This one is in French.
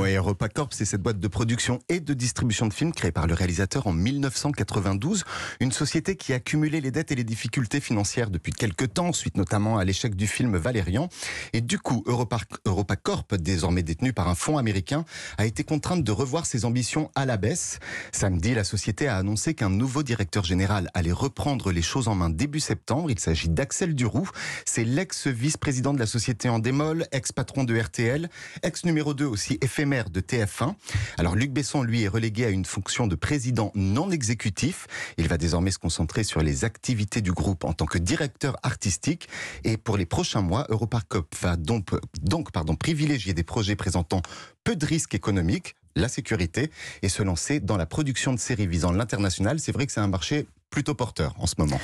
Oui, EuropaCorp, c'est cette boîte de production et de distribution de films créée par le réalisateur en 1992. Une société qui a cumulé les dettes et les difficultés financières depuis quelques temps, suite notamment à l'échec du film Valérian. Et du coup, EuropaCorp, désormais détenu par un fonds américain, a été contrainte de revoir ses ambitions à la baisse. Samedi, la société a annoncé qu'un nouveau directeur général allait reprendre les choses en main début septembre. Il s'agit d'Axel Duroux. C'est l'ex-vice-président de la société en démol, ex-patron de RTL, ex-numéro 2 aussi, effet maire de TF1. Alors Luc Besson, lui, est relégué à une fonction de président non exécutif. Il va désormais se concentrer sur les activités du groupe en tant que directeur artistique. Et pour les prochains mois, Europarcop va donc, donc pardon, privilégier des projets présentant peu de risques économiques, la sécurité et se lancer dans la production de séries visant l'international. C'est vrai que c'est un marché plutôt porteur en ce moment.